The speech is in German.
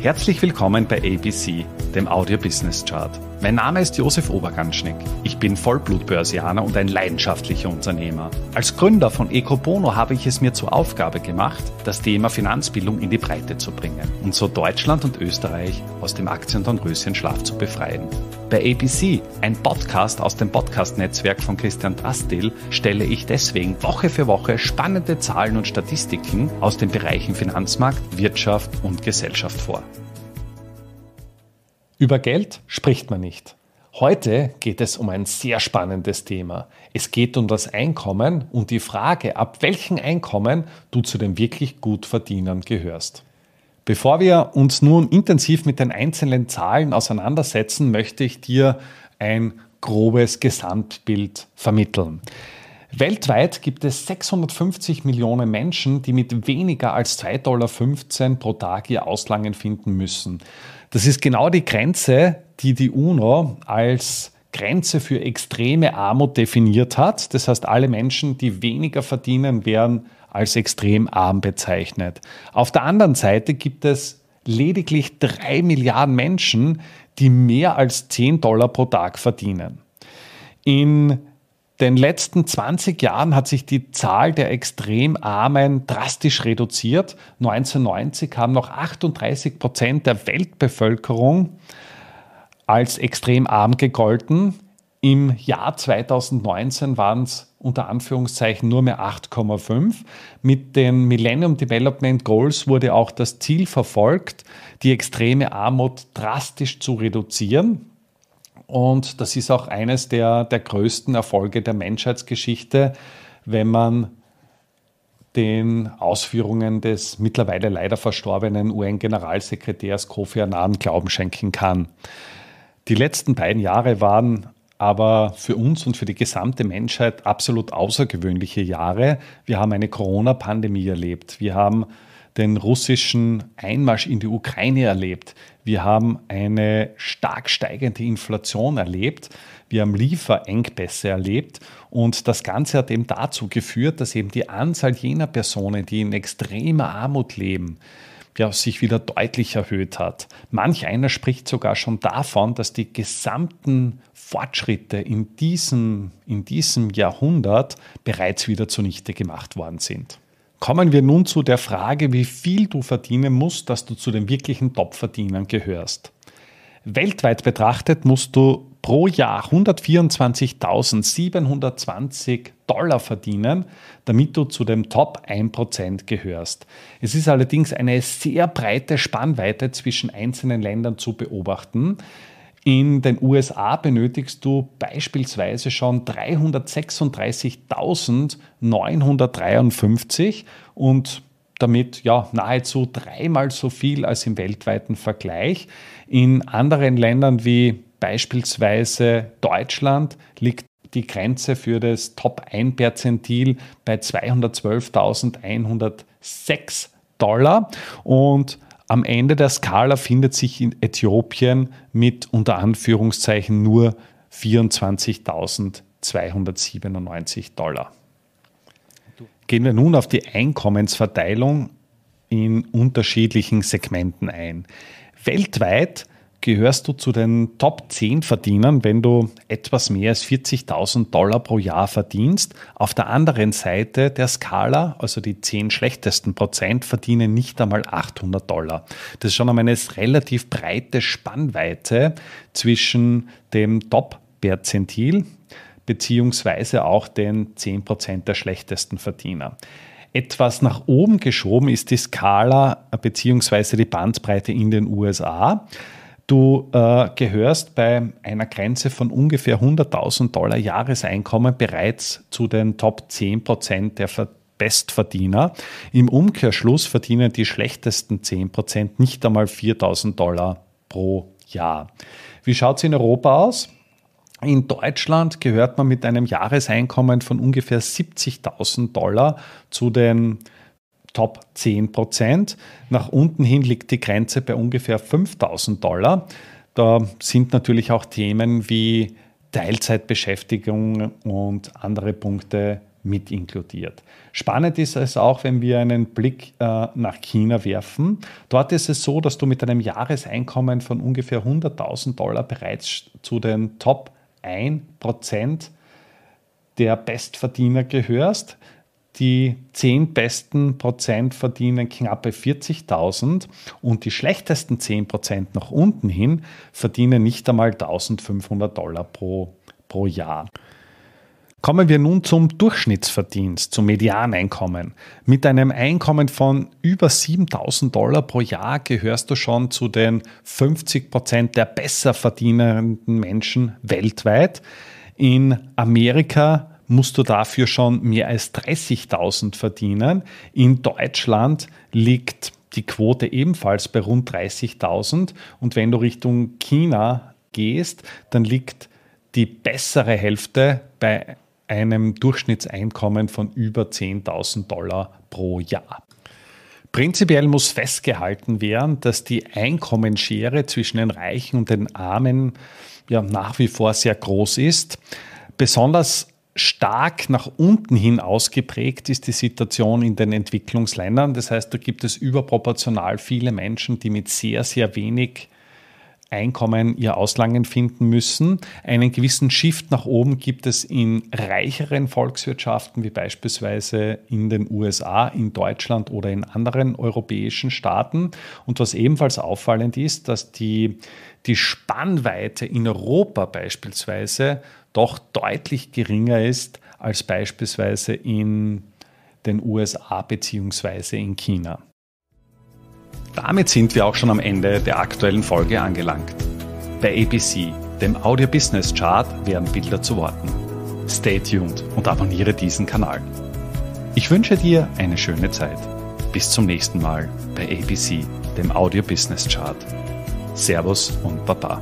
Herzlich willkommen bei ABC, dem Audio Business Chart. Mein Name ist Josef Oberganschnick. Ich bin Vollblutbörsianer und ein leidenschaftlicher Unternehmer. Als Gründer von Ecobono habe ich es mir zur Aufgabe gemacht, das Thema Finanzbildung in die Breite zu bringen und so Deutschland und Österreich aus dem Aktien-Dornröschen-Schlaf zu befreien. Bei ABC, ein Podcast aus dem Podcast-Netzwerk von Christian Drastil, stelle ich deswegen Woche für Woche spannende Zahlen und Statistiken aus den Bereichen Finanzmarkt, Wirtschaft und Gesellschaft vor. Über Geld spricht man nicht. Heute geht es um ein sehr spannendes Thema. Es geht um das Einkommen und die Frage, ab welchem Einkommen du zu den wirklich gut Verdienern gehörst. Bevor wir uns nun intensiv mit den einzelnen Zahlen auseinandersetzen, möchte ich dir ein grobes Gesamtbild vermitteln. Weltweit gibt es 650 Millionen Menschen, die mit weniger als 2,15 Dollar pro Tag ihr Auslangen finden müssen. Das ist genau die Grenze, die die UNO als Grenze für extreme Armut definiert hat. Das heißt, alle Menschen, die weniger verdienen, werden als extrem arm bezeichnet. Auf der anderen Seite gibt es lediglich 3 Milliarden Menschen, die mehr als 10 Dollar pro Tag verdienen. In den letzten 20 Jahren hat sich die Zahl der extrem Armen drastisch reduziert. 1990 haben noch 38 Prozent der Weltbevölkerung als extrem arm gegolten. Im Jahr 2019 waren es unter Anführungszeichen nur mehr 8,5. Mit den Millennium Development Goals wurde auch das Ziel verfolgt, die extreme Armut drastisch zu reduzieren. Und das ist auch eines der, der größten Erfolge der Menschheitsgeschichte, wenn man den Ausführungen des mittlerweile leider verstorbenen UN-Generalsekretärs Kofi Annan Glauben schenken kann. Die letzten beiden Jahre waren aber für uns und für die gesamte Menschheit absolut außergewöhnliche Jahre. Wir haben eine Corona-Pandemie erlebt. Wir haben den russischen Einmarsch in die Ukraine erlebt. Wir haben eine stark steigende Inflation erlebt. Wir haben Lieferengpässe erlebt. Und das Ganze hat eben dazu geführt, dass eben die Anzahl jener Personen, die in extremer Armut leben, ja, sich wieder deutlich erhöht hat. Manch einer spricht sogar schon davon, dass die gesamten Fortschritte in diesem, in diesem Jahrhundert bereits wieder zunichte gemacht worden sind. Kommen wir nun zu der Frage, wie viel du verdienen musst, dass du zu den wirklichen Top-Verdienern gehörst. Weltweit betrachtet musst du pro Jahr 124.720 Dollar verdienen, damit du zu dem Top 1% gehörst. Es ist allerdings eine sehr breite Spannweite zwischen einzelnen Ländern zu beobachten. In den USA benötigst du beispielsweise schon 336.953 und damit ja nahezu dreimal so viel als im weltweiten Vergleich. In anderen Ländern wie beispielsweise Deutschland liegt die Grenze für das Top 1 Perzentil bei 212.106 Dollar und am Ende der Skala findet sich in Äthiopien mit unter Anführungszeichen nur 24.297 Dollar. Gehen wir nun auf die Einkommensverteilung in unterschiedlichen Segmenten ein. Weltweit gehörst du zu den Top 10 Verdienern, wenn du etwas mehr als 40.000 Dollar pro Jahr verdienst. Auf der anderen Seite der Skala, also die 10 schlechtesten Prozent, verdienen nicht einmal 800 Dollar. Das ist schon einmal eine relativ breite Spannweite zwischen dem Top-Perzentil beziehungsweise auch den 10% Prozent der schlechtesten Verdiener etwas nach oben geschoben ist die Skala bzw. die Bandbreite in den USA. Du äh, gehörst bei einer Grenze von ungefähr 100.000 Dollar Jahreseinkommen bereits zu den Top 10 Prozent der Bestverdiener. Im Umkehrschluss verdienen die schlechtesten 10 Prozent nicht einmal 4.000 Dollar pro Jahr. Wie schaut es in Europa aus? In Deutschland gehört man mit einem Jahreseinkommen von ungefähr 70.000 Dollar zu den äh, Top 10 Prozent. Nach unten hin liegt die Grenze bei ungefähr 5000 Dollar. Da sind natürlich auch Themen wie Teilzeitbeschäftigung und andere Punkte mit inkludiert. Spannend ist es auch, wenn wir einen Blick äh, nach China werfen. Dort ist es so, dass du mit einem Jahreseinkommen von ungefähr 100.000 Dollar bereits zu den Top 1% Prozent der Bestverdiener gehörst die 10 besten Prozent verdienen knappe 40.000 und die schlechtesten 10 Prozent nach unten hin verdienen nicht einmal 1500 Dollar pro, pro Jahr. Kommen wir nun zum Durchschnittsverdienst, zum Medianeinkommen. Mit einem Einkommen von über 7000 Dollar pro Jahr gehörst du schon zu den 50 Prozent der besser verdienenden Menschen weltweit. In Amerika musst du dafür schon mehr als 30.000 verdienen. In Deutschland liegt die Quote ebenfalls bei rund 30.000 und wenn du Richtung China gehst, dann liegt die bessere Hälfte bei einem Durchschnittseinkommen von über 10.000 Dollar pro Jahr. Prinzipiell muss festgehalten werden, dass die Einkommensschere zwischen den Reichen und den Armen ja nach wie vor sehr groß ist. Besonders stark nach unten hin ausgeprägt ist die Situation in den Entwicklungsländern. Das heißt, da gibt es überproportional viele Menschen, die mit sehr, sehr wenig Einkommen ihr Auslangen finden müssen. Einen gewissen Shift nach oben gibt es in reicheren Volkswirtschaften wie beispielsweise in den USA, in Deutschland oder in anderen europäischen Staaten. Und was ebenfalls auffallend ist, dass die, die Spannweite in Europa beispielsweise doch deutlich geringer ist als beispielsweise in den USA bzw. in China. Damit sind wir auch schon am Ende der aktuellen Folge angelangt. Bei ABC, dem Audio Business Chart, werden Bilder zu Worten. Stay tuned und abonniere diesen Kanal. Ich wünsche dir eine schöne Zeit. Bis zum nächsten Mal bei ABC, dem Audio Business Chart. Servus und Baba.